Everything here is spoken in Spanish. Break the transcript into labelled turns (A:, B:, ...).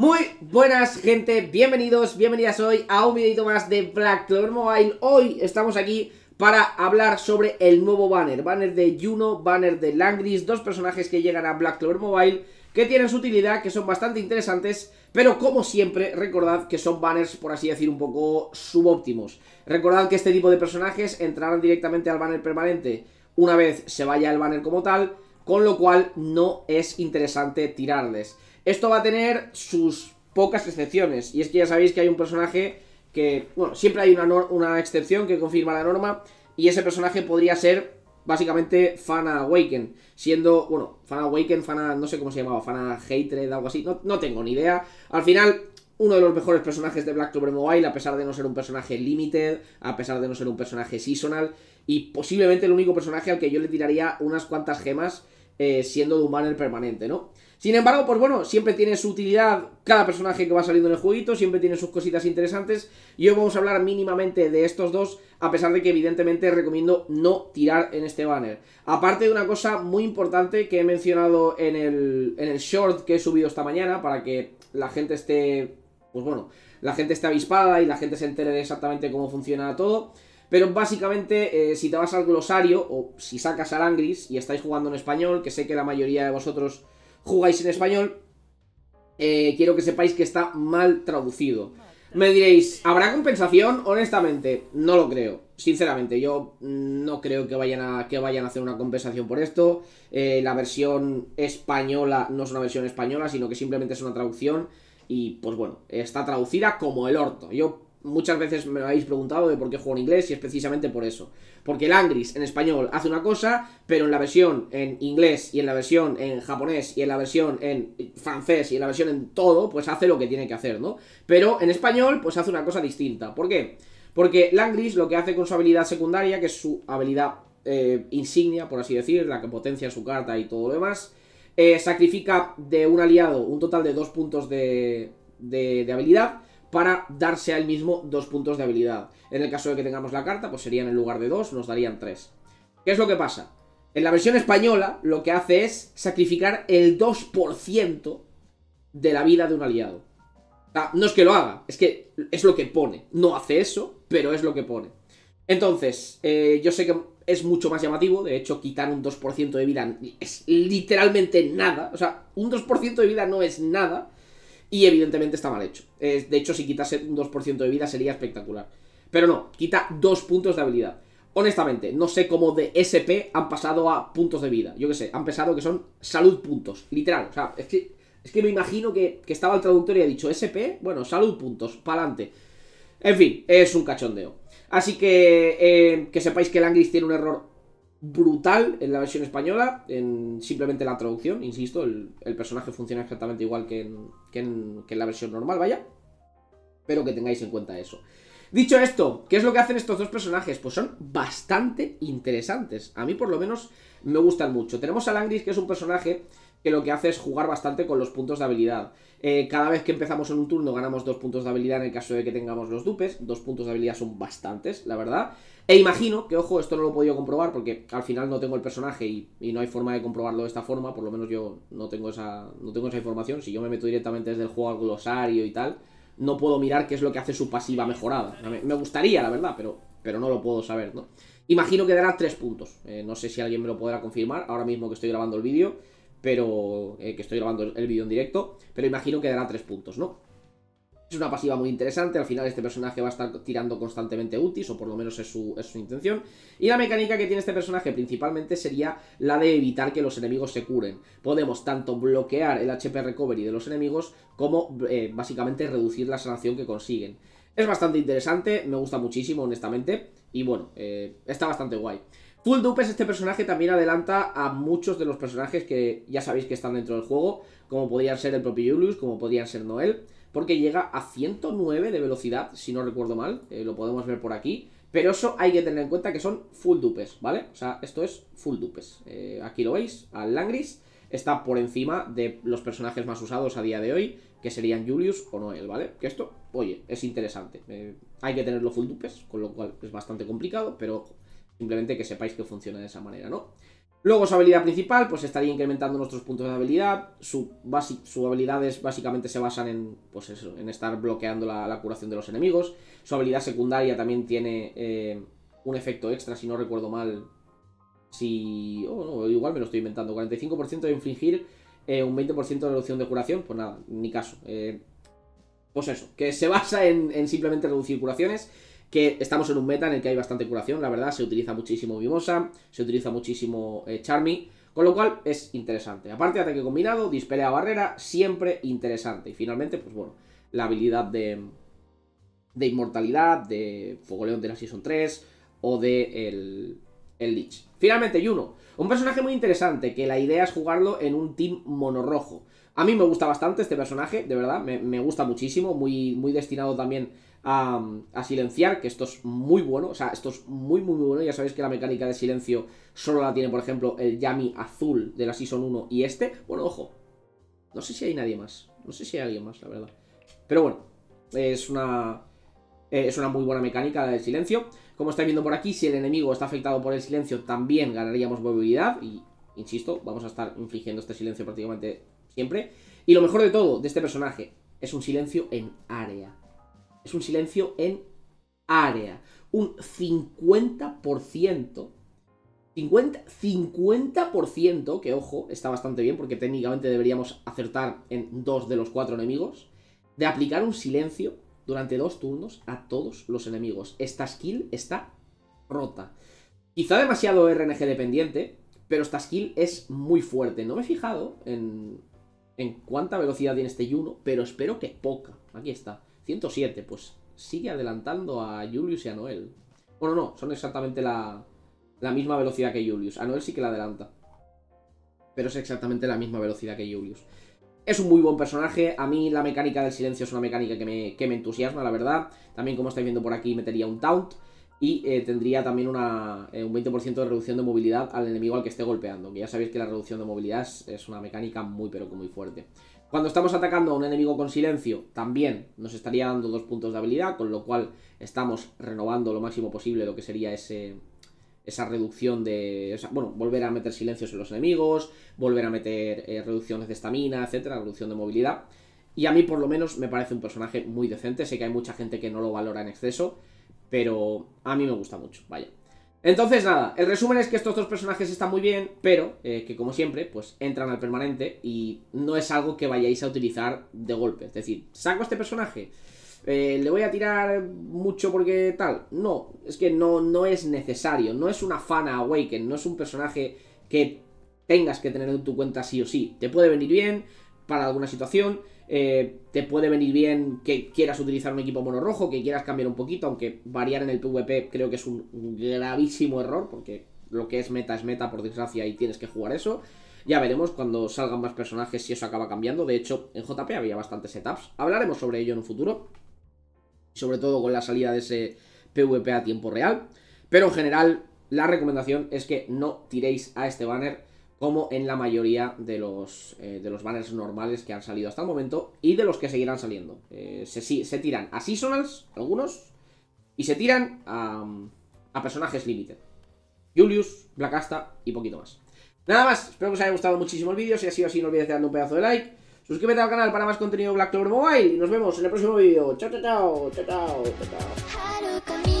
A: Muy buenas gente, bienvenidos, bienvenidas hoy a un videito más de Black Clover Mobile Hoy estamos aquí para hablar sobre el nuevo banner Banner de Juno, banner de Langris, dos personajes que llegan a Black Clover Mobile Que tienen su utilidad, que son bastante interesantes Pero como siempre, recordad que son banners, por así decir, un poco subóptimos Recordad que este tipo de personajes entrarán directamente al banner permanente Una vez se vaya el banner como tal Con lo cual no es interesante tirarles esto va a tener sus pocas excepciones. Y es que ya sabéis que hay un personaje que, bueno, siempre hay una, una excepción que confirma la norma. Y ese personaje podría ser básicamente Fana Awaken, siendo, bueno, Fana Awaken, Fana, no sé cómo se llamaba, Fana Hatred, algo así, no, no, tengo ni idea. Al final, uno de los mejores personajes de Black Clover Mobile, a pesar de no ser un personaje limited, a pesar de no ser un personaje seasonal, y posiblemente el único personaje al que yo le tiraría unas cuantas gemas Siendo eh, siendo un banner permanente, ¿no? Sin embargo, pues bueno, siempre tiene su utilidad cada personaje que va saliendo en el jueguito, siempre tiene sus cositas interesantes. Y hoy vamos a hablar mínimamente de estos dos, a pesar de que evidentemente recomiendo no tirar en este banner. Aparte de una cosa muy importante que he mencionado en el, en el short que he subido esta mañana, para que la gente esté, pues bueno, la gente esté avispada y la gente se entere de exactamente cómo funciona todo. Pero básicamente, eh, si te vas al glosario, o si sacas Angris y estáis jugando en español, que sé que la mayoría de vosotros jugáis en español, eh, quiero que sepáis que está mal traducido. Me diréis, ¿habrá compensación? Honestamente, no lo creo. Sinceramente, yo no creo que vayan a, que vayan a hacer una compensación por esto. Eh, la versión española no es una versión española, sino que simplemente es una traducción. Y pues bueno, está traducida como el orto. Yo muchas veces me habéis preguntado de por qué juego en inglés y es precisamente por eso. Porque el en español hace una cosa, pero en la versión en inglés y en la versión en japonés y en la versión en francés y en la versión en todo, pues hace lo que tiene que hacer, ¿no? Pero en español pues hace una cosa distinta. ¿Por qué? Porque Langris lo que hace con su habilidad secundaria, que es su habilidad eh, insignia, por así decir, la que potencia su carta y todo lo demás, eh, sacrifica de un aliado un total de dos puntos de, de, de habilidad para darse al mismo dos puntos de habilidad. En el caso de que tengamos la carta, pues serían en lugar de dos, nos darían tres. ¿Qué es lo que pasa? En la versión española lo que hace es sacrificar el 2% de la vida de un aliado. O no es que lo haga, es que es lo que pone. No hace eso, pero es lo que pone. Entonces, eh, yo sé que es mucho más llamativo, de hecho quitar un 2% de vida es literalmente nada, o sea, un 2% de vida no es nada, y evidentemente está mal hecho. de hecho, si quitase un 2% de vida sería espectacular. Pero no, quita dos puntos de habilidad. Honestamente, no sé cómo de SP han pasado a puntos de vida. Yo qué sé, han pensado que son salud puntos. Literal. O sea, es que, es me imagino que, estaba el traductor y ha dicho SP, bueno, salud puntos, pa'lante. En fin, es un cachondeo. Así que eh, que sepáis que el tiene un error brutal en la versión española, en simplemente la traducción, insisto, el, personaje funciona exactamente igual que en, que la versión normal, vaya. Pero que tengáis en cuenta eso. Dicho esto, ¿qué es lo que hacen estos dos personajes? Pues son bastante interesantes. A mí por lo menos me gustan mucho. Tenemos a Langris, que es un personaje que lo que hace es jugar bastante con los puntos de habilidad. Eh, cada vez que empezamos en un turno ganamos dos puntos de habilidad en el caso de que tengamos los dupes. Dos puntos de habilidad son bastantes, la verdad. E imagino que, ojo, esto no lo he podido comprobar porque al final no tengo el personaje y, no hay forma de comprobarlo de esta forma. Por lo menos yo no tengo, esa, no tengo esa información. Si yo me meto directamente desde el juego al glosario y tal, no puedo mirar qué es lo que hace su pasiva mejorada. Me, gustaría, la verdad, pero, pero no lo puedo saber, ¿no? Imagino que dará tres puntos. Eh, no sé si alguien me lo podrá confirmar ahora mismo que estoy grabando el vídeo pero eh, que estoy grabando el vídeo en directo, pero imagino que dará 3 puntos, ¿no? Es una pasiva muy interesante, al final este personaje va a estar tirando constantemente Utis, o por lo menos es su, intención. Y la mecánica que tiene este personaje principalmente sería la de evitar que los enemigos se curen. Podemos tanto bloquear el HP recovery de los enemigos, como eh, básicamente reducir la sanación que consiguen. Es bastante interesante, me gusta muchísimo, honestamente, y bueno, eh, está bastante guay. Full Dupes, este personaje también adelanta a muchos de los personajes que ya sabéis que están dentro del juego, como podrían ser el propio Julius, como podrían ser Noel, porque llega a 109 de velocidad, si no recuerdo mal, eh, lo podemos ver por aquí, pero eso hay que tener en cuenta que son full dupes, ¿vale? O sea, esto es full dupes. Eh, aquí lo veis, al Langris está por encima de los personajes más usados a día de hoy, que serían Julius o Noel, ¿vale? Que esto, oye, es interesante. Eh, hay que tenerlo full dupes, con lo cual es bastante complicado, pero Simplemente que sepáis que funciona de esa manera, ¿no? Luego su habilidad principal, pues estaría incrementando nuestros puntos de habilidad. Su, su habilidades básicamente se basan en, pues en estar bloqueando la, curación de los enemigos. Su habilidad secundaria también tiene eh, un efecto extra, si no recuerdo mal. Si... Oh, no, igual me lo estoy inventando. 45% de infligir, eh, un 20% de reducción de curación. Pues nada, ni caso. Eh, pues eso, que se basa en simplemente reducir curaciones que estamos en un meta en el que hay bastante curación, la verdad, se utiliza muchísimo Mimosa, se utiliza muchísimo eh, Charmy, con lo cual es interesante. Aparte de ataque combinado, dispelea barrera, siempre interesante. Y finalmente, pues bueno, la habilidad de, de inmortalidad, de fogoleón de la Season 3 o de el, el Lich. Finalmente, Yuno, un personaje muy interesante, que la idea es jugarlo en un team monorrojo. A mí me gusta bastante este personaje, de verdad, me, gusta muchísimo, muy, muy destinado también a, silenciar, que esto es muy bueno, o sea, esto es muy, muy, bueno, ya sabéis que la mecánica de silencio solo la tiene, por ejemplo, el Yami azul de la Season 1 y este, bueno, ojo, no sé si hay nadie más, no sé si hay alguien más, la verdad, pero bueno, es una, eh, es una muy buena mecánica la del silencio, como estáis viendo por aquí, si el enemigo está afectado por el silencio, también ganaríamos movilidad y, insisto, vamos a estar infligiendo este silencio prácticamente siempre. Y lo mejor de todo, de este personaje, es un silencio en área. Es un silencio en área. Un 50%. 50, que ojo, está bastante bien porque técnicamente deberíamos acertar en dos de los cuatro enemigos, de aplicar un silencio durante dos turnos a todos los enemigos. Esta skill está rota. Quizá demasiado RNG dependiente, pero esta skill es muy fuerte. No me he fijado en, en cuánta velocidad tiene este Juno, pero espero que poca. Aquí está, 107, pues sigue adelantando a Julius y a Noel. Bueno, no, son exactamente la, misma velocidad que Julius. A Noel sí que la adelanta. Pero es exactamente la misma velocidad que Julius. Es un muy buen personaje. A mí la mecánica del silencio es una mecánica que me, que me entusiasma, la verdad. También, como estáis viendo por aquí, metería un taunt. Y eh, tendría también eh, un 20% de reducción de movilidad al enemigo al que esté golpeando. Que ya sabéis que la reducción de movilidad es, una mecánica muy pero que muy fuerte. Cuando estamos atacando a un enemigo con silencio, también nos estaría dando dos puntos de habilidad, con lo cual estamos renovando lo máximo posible lo que sería ese, esa reducción de. bueno, volver a meter silencios en los enemigos, volver a meter eh, reducciones de estamina, etcétera, reducción de movilidad. Y a mí, por lo menos, me parece un personaje muy decente. Sé que hay mucha gente que no lo valora en exceso, pero a mí me gusta mucho, vaya. Entonces nada, el resumen es que estos dos personajes están muy bien, pero eh, que como siempre, pues entran al permanente y no es algo que vayáis a utilizar de golpe. Es decir, saco este personaje, eh, le voy a tirar mucho porque tal. No, es que no, no es necesario, no es una Fana Awaken, no es un personaje que tengas que tener en tu cuenta sí o sí. Te puede venir bien, para alguna situación. Eh, te puede venir bien que quieras utilizar un equipo mono rojo, que quieras cambiar un poquito, aunque variar en el PvP creo que es un gravísimo error, porque lo que es meta es meta, por desgracia, y tienes que jugar eso. Ya veremos cuando salgan más personajes si eso acaba cambiando. De hecho, en JP había bastantes setups. Hablaremos sobre ello en un futuro. Sobre todo con la salida de ese PvP a tiempo real. Pero en general, la recomendación es que no tiréis a este banner como en la mayoría de los, eh, de los banners normales que han salido hasta el momento y de los que seguirán saliendo. Eh, se, tiran a Seasonals, algunos, y se tiran a, personajes Limited. Julius, Blackasta y poquito más. Nada más, espero que os haya gustado muchísimo el vídeo. Si ha sido así, no olvidéis de darle un pedazo de like. Suscríbete al canal para más contenido Black Clover Mobile. Y nos vemos en el próximo vídeo. chao. Chao, chao, chao.